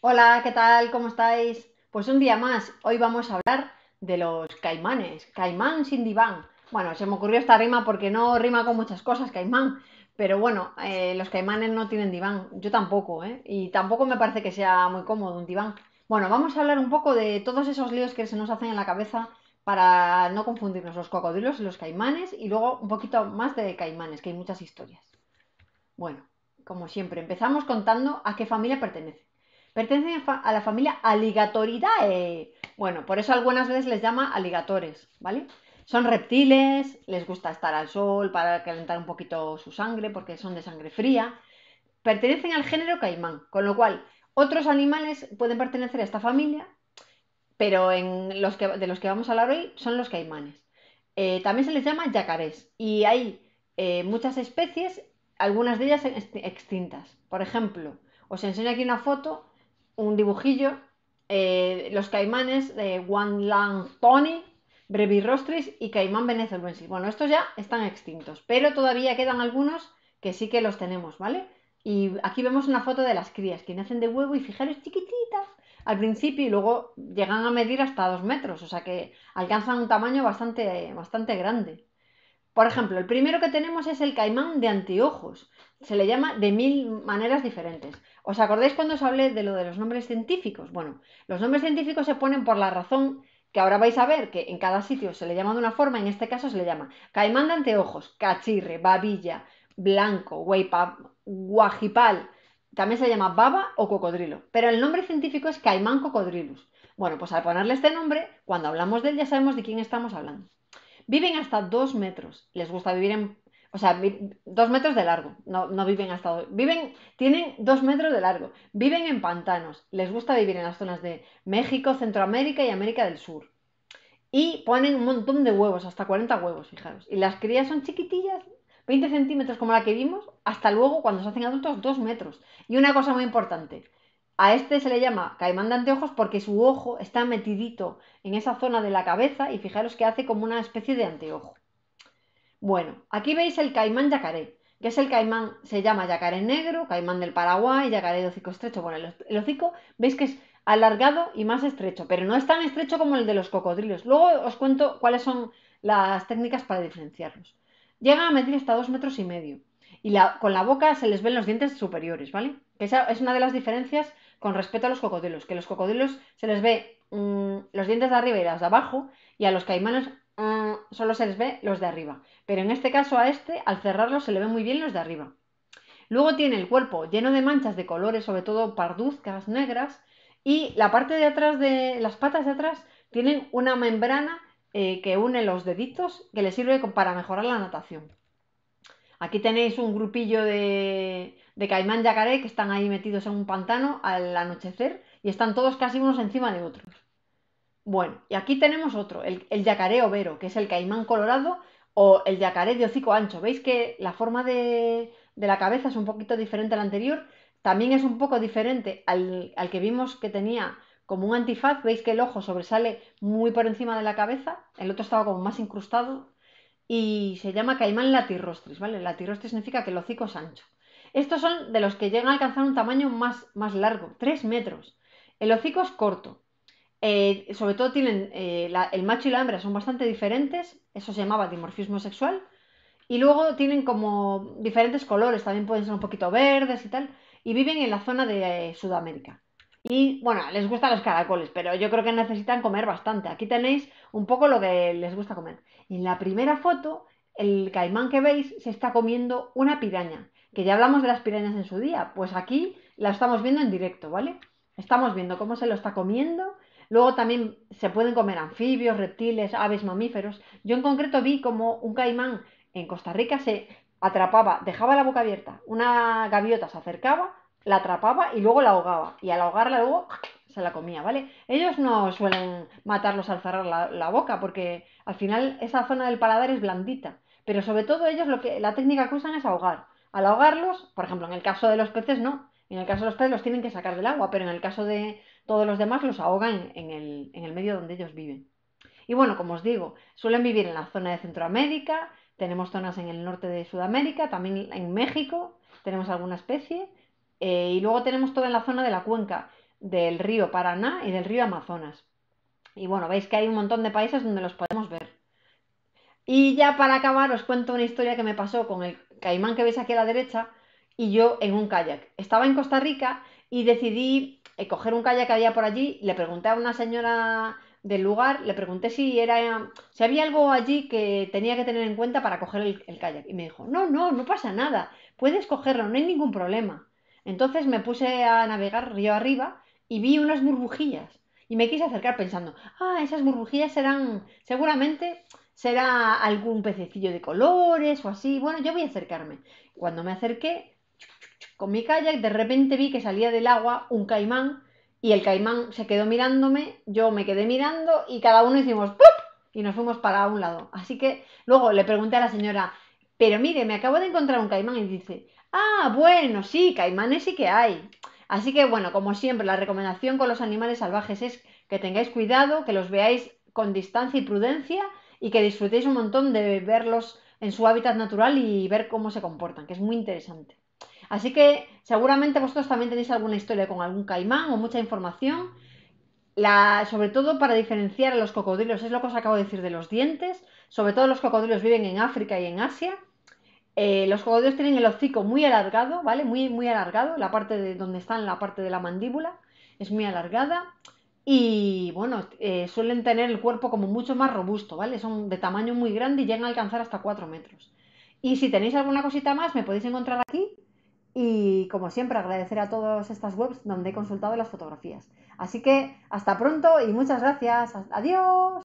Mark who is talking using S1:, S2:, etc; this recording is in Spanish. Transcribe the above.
S1: Hola, ¿qué tal? ¿Cómo estáis? Pues un día más, hoy vamos a hablar de los caimanes, caimán sin diván. Bueno, se me ocurrió esta rima porque no rima con muchas cosas, caimán, pero bueno, eh, los caimanes no tienen diván, yo tampoco, ¿eh? Y tampoco me parece que sea muy cómodo un diván. Bueno, vamos a hablar un poco de todos esos líos que se nos hacen en la cabeza para no confundirnos, los cocodrilos y los caimanes, y luego un poquito más de caimanes, que hay muchas historias. Bueno, como siempre, empezamos contando a qué familia pertenece pertenecen a la familia Alligatoridae. Bueno, por eso algunas veces les llama aligatores, ¿vale? Son reptiles, les gusta estar al sol para calentar un poquito su sangre porque son de sangre fría. Pertenecen al género caimán, con lo cual otros animales pueden pertenecer a esta familia, pero en los de los que vamos a hablar hoy son los caimanes. Eh, también se les llama yacarés y hay eh, muchas especies, algunas de ellas eh, extintas. Por ejemplo, os enseño aquí una foto un dibujillo, eh, los caimanes de Lang Tony, Rostris y caimán venezolensis. Bueno, estos ya están extintos, pero todavía quedan algunos que sí que los tenemos, ¿vale? Y aquí vemos una foto de las crías que nacen de huevo y fijaros chiquititas al principio y luego llegan a medir hasta dos metros, o sea que alcanzan un tamaño bastante, bastante grande. Por ejemplo, el primero que tenemos es el caimán de anteojos. Se le llama de mil maneras diferentes. ¿Os acordáis cuando os hablé de lo de los nombres científicos? Bueno, los nombres científicos se ponen por la razón que ahora vais a ver que en cada sitio se le llama de una forma, en este caso se le llama caimán de anteojos, cachirre, babilla, blanco, guajipal. También se llama baba o cocodrilo, pero el nombre científico es caimán cocodrilus. Bueno, pues al ponerle este nombre, cuando hablamos de él ya sabemos de quién estamos hablando. Viven hasta dos metros. Les gusta vivir en. O sea, 2 dos metros de largo. No, viven hasta Viven. Tienen dos metros de largo. Viven en pantanos. Les gusta vivir en las zonas de México, Centroamérica y América del Sur. Y ponen un montón de huevos, hasta 40 huevos, fijaros. Y las crías son chiquitillas, 20 centímetros como la que vimos, hasta luego cuando se hacen adultos 2 metros. Y una cosa muy importante, a este se le llama caimán de anteojos porque su ojo está metidito en esa zona de la cabeza y fijaros que hace como una especie de anteojo. Bueno, aquí veis el caimán yacaré, que es el caimán, se llama yacaré negro, caimán del Paraguay, yacaré de hocico estrecho. Bueno, el hocico veis que es alargado y más estrecho, pero no es tan estrecho como el de los cocodrilos. Luego os cuento cuáles son las técnicas para diferenciarlos. Llegan a medir hasta dos metros y medio y con la boca se les ven los dientes superiores, ¿vale? Esa es una de las diferencias con respecto a los cocodrilos, que los cocodrilos se les ve mm, los dientes de arriba y los de abajo, y a los caimanes mm, solo se les ve los de arriba. Pero en este caso a este, al cerrarlo, se le ve muy bien los de arriba. Luego tiene el cuerpo lleno de manchas de colores, sobre todo parduzcas, negras, y la parte de atrás de las patas de atrás tienen una membrana eh, que une los deditos que le sirve para mejorar la natación. Aquí tenéis un grupillo de, caimán yacaré que están ahí metidos en un pantano al anochecer y están todos casi unos encima de otros. Bueno, y aquí tenemos otro, el, yacaré overo, que es el caimán colorado o el yacaré de hocico ancho. ¿Veis que la forma de, la cabeza es un poquito diferente a la anterior? También es un poco diferente al que vimos que tenía como un antifaz. ¿Veis que el ojo sobresale muy por encima de la cabeza? El otro estaba como más incrustado, y se llama caimán latirostris, ¿vale? Latirostris significa que el hocico es ancho. Estos son de los que llegan a alcanzar un tamaño más, más largo, 3 metros. El hocico es corto. Eh, sobre todo tienen, eh, el macho y la hembra son bastante diferentes, eso se llamaba dimorfismo sexual. Y luego tienen como diferentes colores, también pueden ser un poquito verdes y tal, y viven en la zona de eh, Sudamérica y bueno, les gustan los caracoles, pero yo creo que necesitan comer bastante. Aquí tenéis un poco lo que les gusta comer. En la primera foto, el caimán que veis se está comiendo una piraña, que ya hablamos de las pirañas en su día. Pues aquí la estamos viendo en directo, ¿vale? Estamos viendo cómo se lo está comiendo. Luego también se pueden comer anfibios, reptiles, aves, mamíferos. Yo en concreto vi como un caimán en Costa Rica se atrapaba, dejaba la boca abierta, una gaviota se acercaba la atrapaba y luego la ahogaba. Y al ahogarla luego se la comía, ¿vale? Ellos no suelen matarlos al cerrar la, boca porque al final esa zona del paladar es blandita. Pero sobre todo ellos lo que la técnica que usan es ahogar. Al ahogarlos, por ejemplo, en el caso de los peces no. En el caso de los peces los tienen que sacar del agua, pero en el caso de todos los demás los ahogan en el, en el medio donde ellos viven. Y bueno, como os digo, suelen vivir en la zona de Centroamérica, tenemos zonas en el norte de Sudamérica, también en México tenemos alguna especie, eh, y luego tenemos todo en la zona de la cuenca del río Paraná y del río Amazonas. Y bueno, veis que hay un montón de países donde los podemos ver. Y ya para acabar os cuento una historia que me pasó con el caimán que veis aquí a la derecha y yo en un kayak. Estaba en Costa Rica y decidí eh, coger un kayak que había por allí. Le pregunté a una señora del lugar, le pregunté si era si había algo allí que tenía que tener en cuenta para coger el kayak. Y me dijo, no, no, no pasa nada, puedes cogerlo, no hay ningún problema. Entonces me puse a navegar río arriba y vi unas burbujillas y me quise acercar pensando, ah, esas burbujillas serán, seguramente será algún pececillo de colores o así. Bueno, yo voy a acercarme. Cuando me acerqué con mi kayak, de repente vi que salía del agua un caimán y el caimán se quedó mirándome, yo me quedé mirando y cada uno hicimos ¡pup! y nos fuimos para un lado. Así que luego le pregunté a la señora, pero mire, me acabo de encontrar un caimán y dice, Ah, bueno, sí, caimanes sí que hay. Así que bueno, como siempre, la recomendación con los animales salvajes es que tengáis cuidado, que los veáis con distancia y prudencia y que disfrutéis un montón de verlos en su hábitat natural y ver cómo se comportan, que es muy interesante. Así que seguramente vosotros también tenéis alguna historia con algún caimán o mucha información. sobre todo para diferenciar a los cocodrilos, es lo que os acabo de decir de los dientes. Sobre todo los cocodrilos viven en África y en Asia. Eh, los cocodrilos tienen el hocico muy alargado, ¿vale? Muy, muy alargado, la parte de donde están, la parte de la mandíbula, es muy alargada. Y bueno, eh, suelen tener el cuerpo como mucho más robusto, ¿vale? Son de tamaño muy grande y llegan a alcanzar hasta 4 metros. Y si tenéis alguna cosita más, me podéis encontrar aquí. Y como siempre, agradecer a todas estas webs donde he consultado las fotografías. Así que hasta pronto y muchas gracias. Adiós.